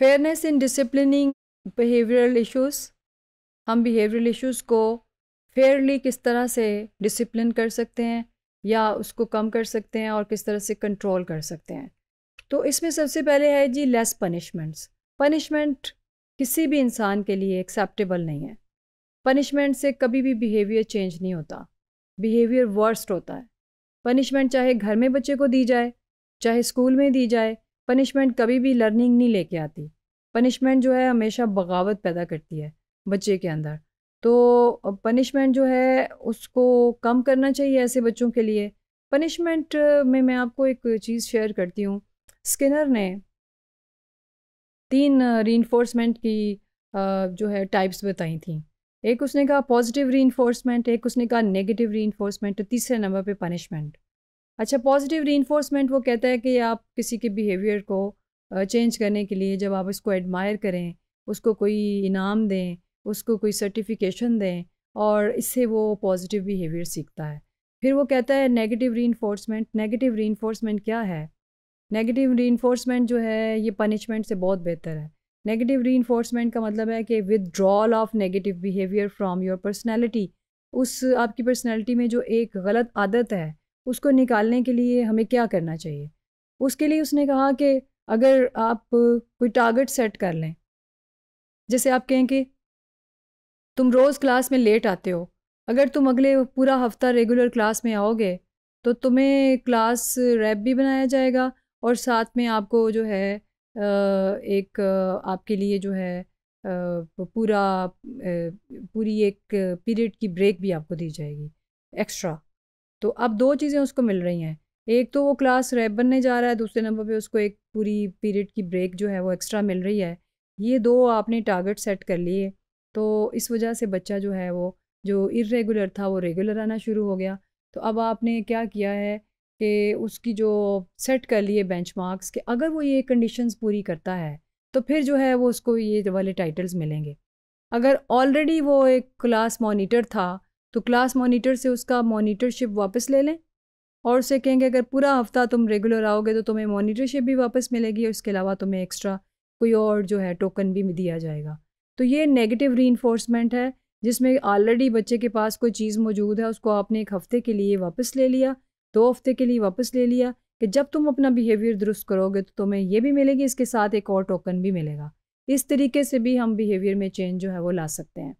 fairness in disciplining behavioural issues हम behavioural issues को fairly किस तरह से डिसिप्लिन कर सकते हैं या उसको कम कर सकते हैं और किस तरह से कंट्रोल कर सकते हैं तो इसमें सबसे पहले है जी लेस पनिशमेंट्स पनिशमेंट किसी भी इंसान के लिए एक्सेप्टेबल नहीं है पनिशमेंट से कभी भी बिहेवियर चेंज नहीं होता बिहेवियर वर्स्ट होता है पनिशमेंट चाहे घर में बच्चे को दी जाए चाहे स्कूल में दी जाए पनिशमेंट कभी भी लर्निंग नहीं लेके आती पनिशमेंट जो है हमेशा बगावत पैदा करती है बच्चे के अंदर तो पनिशमेंट जो है उसको कम करना चाहिए ऐसे बच्चों के लिए पनिशमेंट में मैं आपको एक चीज़ शेयर करती हूँ स्किनर ने तीन री की जो है टाइप्स बताई थी एक उसने कहा पॉजिटिव री एक उसने कहा नेगेटिव री तो तीसरे नंबर पे पनिशमेंट अच्छा पॉजिटिव री वो कहता है कि आप किसी के बिहेवियर को चेंज करने के लिए जब आप इसको एडमायर करें उसको कोई इनाम दें उसको कोई सर्टिफिकेशन दें और इससे वो पॉजिटिव बिहेवियर सीखता है फिर वो कहता है नेगेटिव री नेगेटिव री क्या है नेगेटिव री जो है ये पनिशमेंट से बहुत बेहतर है नेगेटिव री का मतलब है कि withdrawal of negative behaviour from your personality उस आपकी पर्सनैलिटी में जो एक गलत आदत है उसको निकालने के लिए हमें क्या करना चाहिए उसके लिए उसने कहा कि अगर आप कोई टारगेट सेट कर लें जैसे आप कहें कि तुम रोज़ क्लास में लेट आते हो अगर तुम अगले पूरा हफ्ता रेगुलर क्लास में आओगे तो तुम्हें क्लास रैप भी बनाया जाएगा और साथ में आपको जो है एक आपके लिए जो है पूरा पूरी एक पीरियड की ब्रेक भी आपको दी जाएगी एक्स्ट्रा तो अब दो चीज़ें उसको मिल रही हैं एक तो वो क्लास रैप बनने जा रहा है दूसरे नंबर पे उसको एक पूरी पीरियड की ब्रेक जो है वो एक्स्ट्रा मिल रही है ये दो आपने टारगेट सेट कर लिए तो इस वजह से बच्चा जो है वो जो इरेगुलर था वो रेगुलर आना शुरू हो गया तो अब आपने क्या किया है कि उसकी जो सेट कर लिए बेंच मार्क्स कि अगर वो ये कंडीशन पूरी करता है तो फिर जो है वो उसको ये वाले टाइटल्स मिलेंगे अगर ऑलरेडी वो एक क्लास मोनीटर था तो क्लास मॉनिटर से उसका मॉनिटरशिप वापस ले लें और उसे कहेंगे अगर पूरा हफ्ता तुम रेगुलर आओगे तो तुम्हें मॉनिटरशिप भी वापस मिलेगी और इसके अलावा तुम्हें एक्स्ट्रा कोई और जो है टोकन भी दिया जाएगा तो ये नेगेटिव री है जिसमें ऑलरेडी बच्चे के पास कोई चीज़ मौजूद है उसको आपने एक हफ़्ते के लिए वापस ले लिया दो हफ्ते के लिए वापस ले लिया कि जब तुम अपना बिहेवियर दुरुस्त करोगे तो तुम्हें ये भी मिलेगी इसके साथ एक और टोकन भी मिलेगा इस तरीके से भी हम बिहेवियर में चेंज जो है वो ला सकते हैं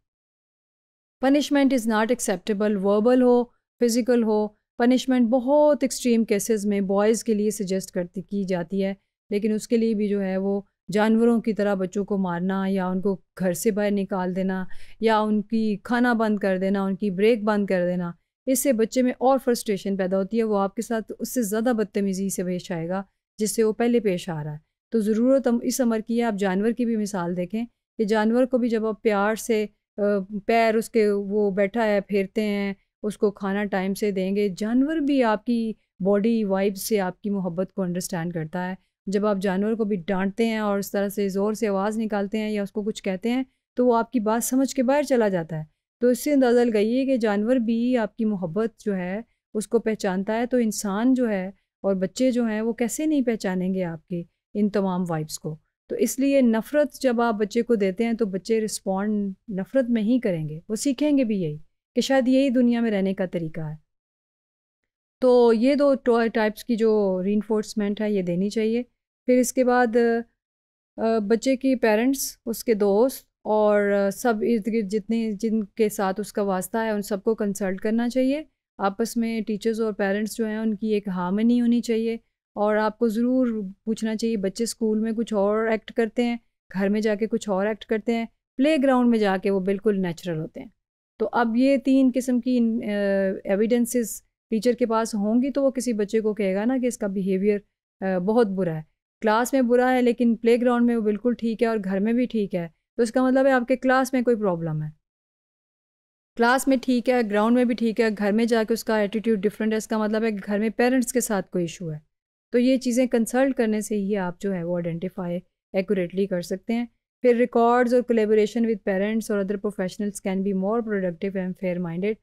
punishment is not acceptable verbal हो फिज़िकल हो पनिशमेंट बहुत एक्सट्रीम केसेस में बॉयज़ के लिए सजेस्ट करती की जाती है लेकिन उसके लिए भी जो है वो जानवरों की तरह बच्चों को मारना या उनको घर से बाहर निकाल देना या उनकी खाना बंद कर देना उनकी ब्रेक बंद कर देना इससे बच्चे में और फ्रस्ट्रेशन पैदा होती है वो आपके साथ उससे ज़्यादा बदतमीज़ी से पेश आएगा जिससे वो पहले पेश आ रहा है तो ज़रूरत इस अमर की है आप जानवर की भी मिसाल देखें कि जानवर को भी जब आप प्यार से पैर उसके वो बैठा है फेरते हैं उसको खाना टाइम से देंगे जानवर भी आपकी बॉडी वाइब से आपकी मोहब्बत को अंडरस्टैंड करता है जब आप जानवर को भी डांटते हैं और इस तरह से ज़ोर से आवाज़ निकालते हैं या उसको कुछ कहते हैं तो वो आपकी बात समझ के बाहर चला जाता है तो इससे अंदाज़ा लगाइए कि जानवर भी आपकी मोहब्बत जो है उसको पहचानता है तो इंसान जो है और बच्चे जो हैं वो कैसे नहीं पहचानेंगे आपके इन तमाम वाइब्स को तो इसलिए नफ़रत जब आप बच्चे को देते हैं तो बच्चे रिस्पॉन्ड नफ़रत में ही करेंगे वो सीखेंगे भी यही कि शायद यही दुनिया में रहने का तरीका है तो ये दो टाइप्स की जो री है ये देनी चाहिए फिर इसके बाद बच्चे की पेरेंट्स उसके दोस्त और सब इर्द गिर्द जितने जिनके साथ उसका वास्ता है उन सबको कंसल्ट करना चाहिए आपस में टीचर्स और पेरेंट्स जो हैं उनकी एक हार्मनी होनी चाहिए और आपको ज़रूर पूछना चाहिए बच्चे स्कूल में कुछ और एक्ट करते हैं घर में जाके कुछ और एक्ट करते हैं प्ले ग्राउंड में जाके वो बिल्कुल नेचुरल होते हैं तो अब ये तीन किस्म की एविडेंसेस टीचर के पास होंगी तो वो किसी बच्चे को कहेगा ना कि इसका बिहेवियर बहुत बुरा है क्लास में बुरा है लेकिन प्ले ग्राउंड में वो बिल्कुल ठीक है और घर में भी ठीक है तो इसका मतलब है आपके क्लास में कोई प्रॉब्लम है क्लास में ठीक है ग्राउंड में भी ठीक है घर में जाके उसका एटीट्यूड डिफरेंट है इसका मतलब है घर में पेरेंट्स के साथ कोई इशू है तो ये चीज़ें कंसल्ट करने से ही आप जो है वो आइडेंटिफाई एक्यूरेटली कर सकते हैं फिर रिकॉर्ड्स और कोलेबोरेशन विद पेरेंट्स और other professionals can be more productive and fair minded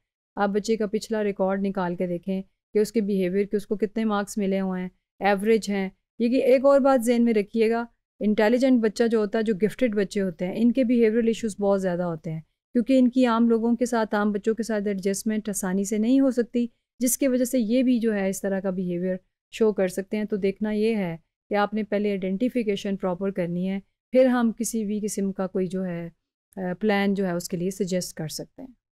आप बच्चे का पिछला रिकॉर्ड निकाल के देखें कि उसके बिहेवियर के उसको कितने मार्क्स मिले हुए हैं एवरेज हैं ये कि एक और बात जहन में रखिएगा इंटेलिजेंट बच्चा जो होता है जो गिफ्टेड बच्चे होते हैं इनके बिहेवियरल इश्यूज़ बहुत ज़्यादा होते हैं क्योंकि इनकी आम लोगों के साथ आम बच्चों के साथ एडजस्टमेंट आसानी से नहीं हो सकती जिसकी वजह से ये भी जो है इस तरह का बिहेवियर शो कर सकते हैं तो देखना ये है कि आपने पहले आइडेंटिफिकेशन प्रॉपर करनी है फिर हम किसी भी किस्म का कोई जो है प्लान जो है उसके लिए सजेस्ट कर सकते हैं